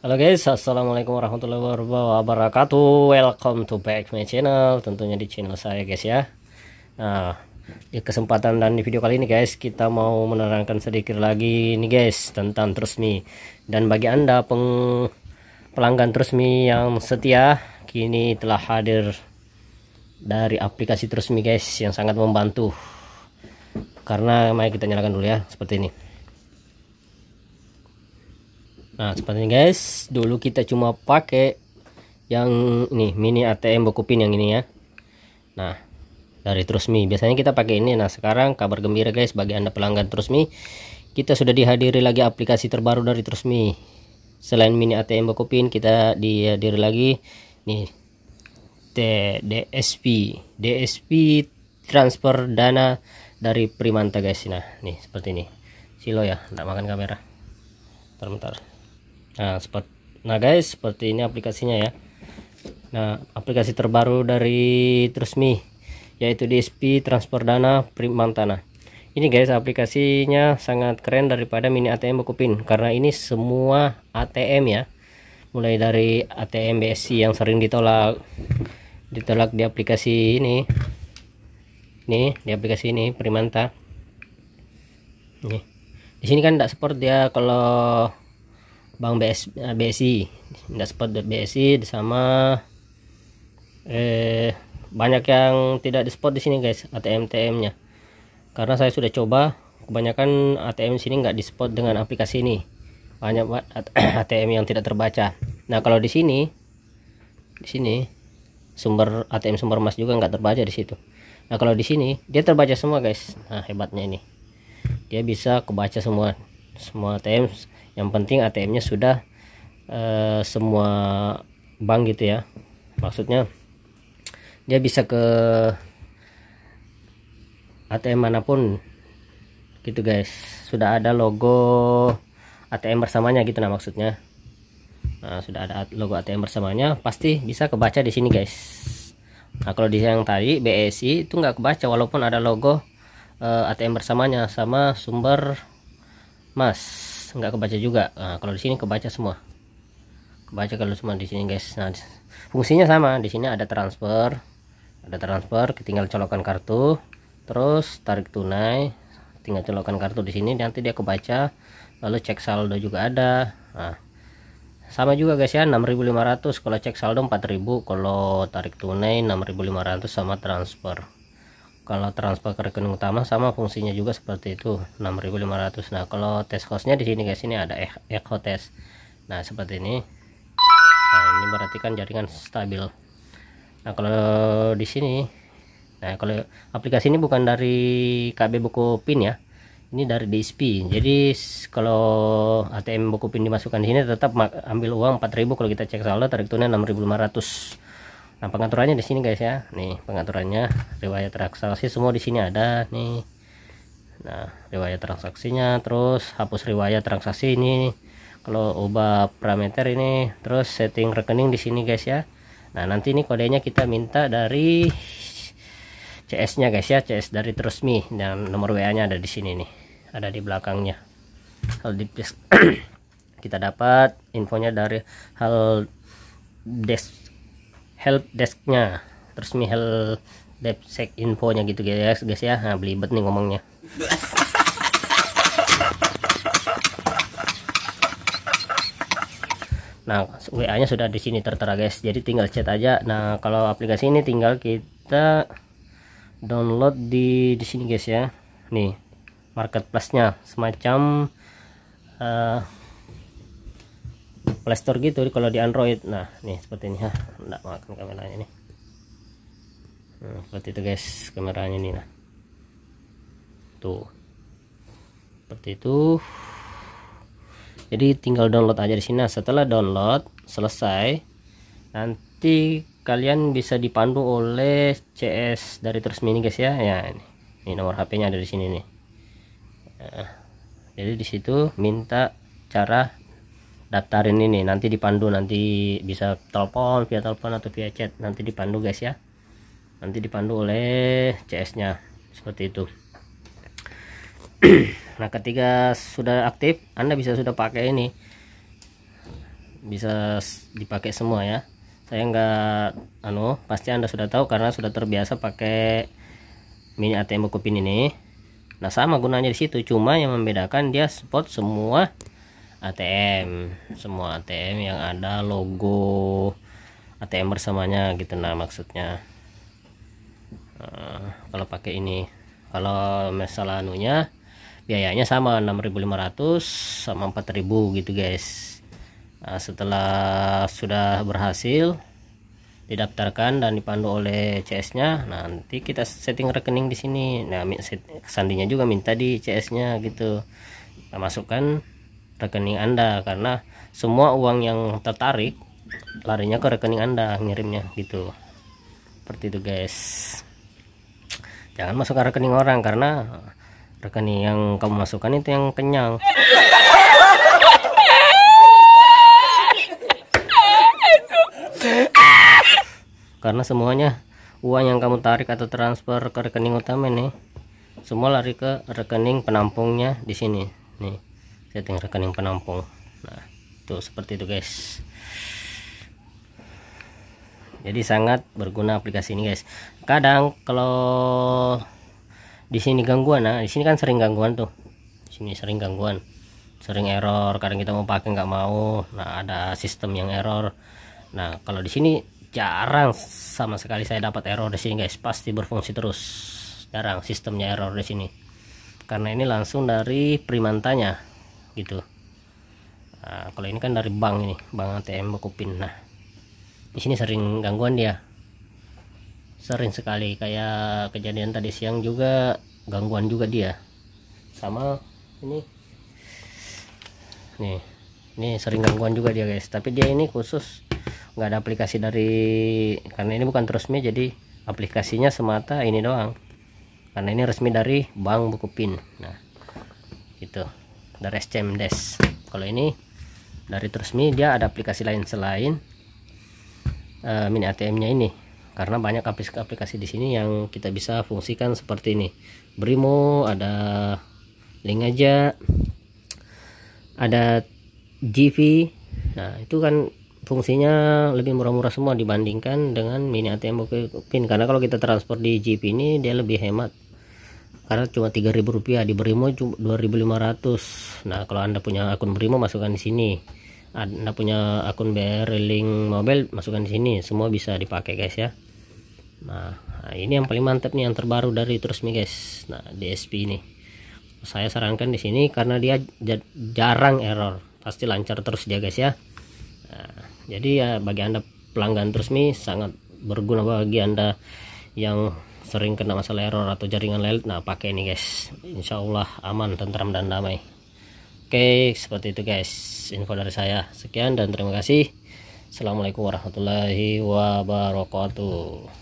Halo guys, assalamualaikum warahmatullahi wabarakatuh. Welcome to back my channel, tentunya di channel saya guys ya. Nah, di kesempatan dan di video kali ini guys, kita mau menerangkan sedikit lagi nih guys tentang Trusmi. Dan bagi anda peng pelanggan Trusmi yang setia, kini telah hadir dari aplikasi Trusmi guys yang sangat membantu. Karena mari kita nyalakan dulu ya, seperti ini. Nah, seperti ini guys. Dulu kita cuma pakai yang nih mini ATM Bokupin yang ini ya. Nah, dari Trusmi. Biasanya kita pakai ini. Nah, sekarang kabar gembira guys bagi Anda pelanggan Trusmi, kita sudah dihadiri lagi aplikasi terbaru dari Trusmi. Selain mini ATM Bokupin, kita dihadiri lagi nih TDSP, DSP transfer dana dari Primanta guys. Nah, nih seperti ini. Silo ya, enggak makan kamera. Bentar, bentar nah seperti nah guys seperti ini aplikasinya ya nah aplikasi terbaru dari Trusmi yaitu DSP transfer dana Primantana. ini guys aplikasinya sangat keren daripada mini ATM Bukopin karena ini semua ATM ya mulai dari ATM BSI yang sering ditolak ditolak di aplikasi ini nih di aplikasi ini Primanta nih di sini kan tidak support ya kalau Bank BS, BSI dashboard BSI sama eh banyak yang tidak di spot di sini guys ATM TM nya karena saya sudah coba kebanyakan ATM sini nggak di spot dengan aplikasi ini banyak ATM yang tidak terbaca nah kalau di sini di sini sumber ATM sumber emas juga nggak terbaca di situ nah kalau di sini dia terbaca semua guys nah hebatnya ini dia bisa kebaca semua semua ATM yang penting ATM-nya sudah e, semua bank gitu ya maksudnya dia bisa ke ATM manapun gitu guys sudah ada logo ATM bersamanya gitu nah maksudnya nah sudah ada logo ATM bersamanya pasti bisa kebaca di sini guys nah kalau di yang tadi BSI e itu nggak kebaca walaupun ada logo uh, eh, ATM bersamanya sama sumber mas nggak kebaca juga nah, kalau di sini kebaca semua kebaca kalau semua di sini guys nah fungsinya sama di sini ada transfer ada transfer tinggal colokan kartu terus tarik tunai tinggal colokan kartu di sini nanti dia kebaca lalu cek saldo juga ada nah, sama juga guys ya 6500 kalau cek saldo 4000 kalau tarik tunai 6500 sama transfer kalau transfer ke rekening utama sama fungsinya juga seperti itu 6500 nah kalau tes costnya di sini guys ini ada e-, echo test nah seperti ini nah ini berarti kan jaringan stabil nah kalau di sini nah kalau aplikasi ini bukan dari KB buku pin ya ini dari DSP jadi kalau ATM buku pin dimasukkan di sini tetap ambil uang 4000 kalau kita cek saldo tarik tunai 6500 Nah pengaturannya di sini guys ya. Nih pengaturannya riwayat transaksi semua di sini ada nih. Nah riwayat transaksinya, terus hapus riwayat transaksi ini. Kalau ubah parameter ini, terus setting rekening di sini guys ya. Nah nanti ini kodenya kita minta dari CS-nya guys ya, CS dari Trustme dan nomor WA-nya ada di sini nih, ada di belakangnya. Hal kita dapat infonya dari hal desk help desknya terus mi help desk infonya gitu guys guys ya nah, belibet nih ngomongnya Nah, WA-nya sudah di sini tertera guys. Jadi tinggal chat aja. Nah, kalau aplikasi ini tinggal kita download di di sini guys ya. Nih, market plusnya semacam uh, playstore gitu kalau di android nah nih seperti ini ya enggak makan kameranya nih nah, seperti itu guys kameranya nih nah tuh seperti itu jadi tinggal download aja di sini nah, setelah download selesai nanti kalian bisa dipandu oleh CS dari terus mini guys ya ya ini, ini nomor HP-nya ada di sini nih nah, jadi disitu minta cara daftarin ini nanti dipandu nanti bisa telepon via telepon atau via chat nanti dipandu guys ya nanti dipandu oleh CS nya seperti itu nah ketiga sudah aktif Anda bisa sudah pakai ini bisa dipakai semua ya saya enggak anu pasti Anda sudah tahu karena sudah terbiasa pakai mini ATM kupin ini nah sama gunanya di situ cuma yang membedakan dia spot semua ATM hmm. semua ATM yang ada logo ATM bersamanya gitu nah maksudnya uh, kalau pakai ini kalau masalah anunya biayanya sama 6500 sama 4000 gitu guys nah, setelah sudah berhasil didaftarkan dan dipandu oleh CS nya nanti kita setting rekening di sini nah sandinya juga minta di CS nya gitu kita masukkan rekening Anda karena semua uang yang tertarik larinya ke rekening Anda ngirimnya gitu. Seperti itu guys. Jangan masuk ke rekening orang karena rekening yang kamu masukkan itu yang kenyang. karena semuanya uang yang kamu tarik atau transfer ke rekening utama nih semua lari ke rekening penampungnya di sini nih setting rekening penampung nah itu seperti itu guys jadi sangat berguna aplikasi ini guys kadang kalau di sini gangguan nah di sini kan sering gangguan tuh di sini sering gangguan sering error kadang kita mau pakai nggak mau nah ada sistem yang error nah kalau di sini jarang sama sekali saya dapat error di sini guys pasti berfungsi terus jarang sistemnya error di sini karena ini langsung dari primantanya gitu nah, kalau ini kan dari bank ini bank ATM Bukupin nah di sini sering gangguan dia sering sekali kayak kejadian tadi siang juga gangguan juga dia sama ini nih ini sering gangguan juga dia guys tapi dia ini khusus nggak ada aplikasi dari karena ini bukan resmi jadi aplikasinya semata ini doang karena ini resmi dari bank buku pin nah itu dari SCMDes kalau ini dari Trusmi dia ada aplikasi lain selain uh, mini ATM nya ini karena banyak aplikasi-aplikasi di sini yang kita bisa fungsikan seperti ini Brimo ada link aja ada GV nah itu kan fungsinya lebih murah-murah semua dibandingkan dengan mini ATM pin. karena kalau kita transfer di GP ini dia lebih hemat karena cuma 3000 rupiah di Brimo cuma 2500 nah kalau anda punya akun Brimo masukkan di sini anda punya akun BR link mobile masukkan di sini semua bisa dipakai guys ya nah, nah ini yang paling mantap nih yang terbaru dari terus nih guys nah DSP ini saya sarankan di sini karena dia jarang error pasti lancar terus dia guys ya nah, jadi ya bagi anda pelanggan terus nih sangat berguna bagi anda yang sering kena masalah error atau jaringan lelet nah pakai ini guys insyaallah aman tentram dan damai oke seperti itu guys info dari saya sekian dan terima kasih assalamualaikum warahmatullahi wabarakatuh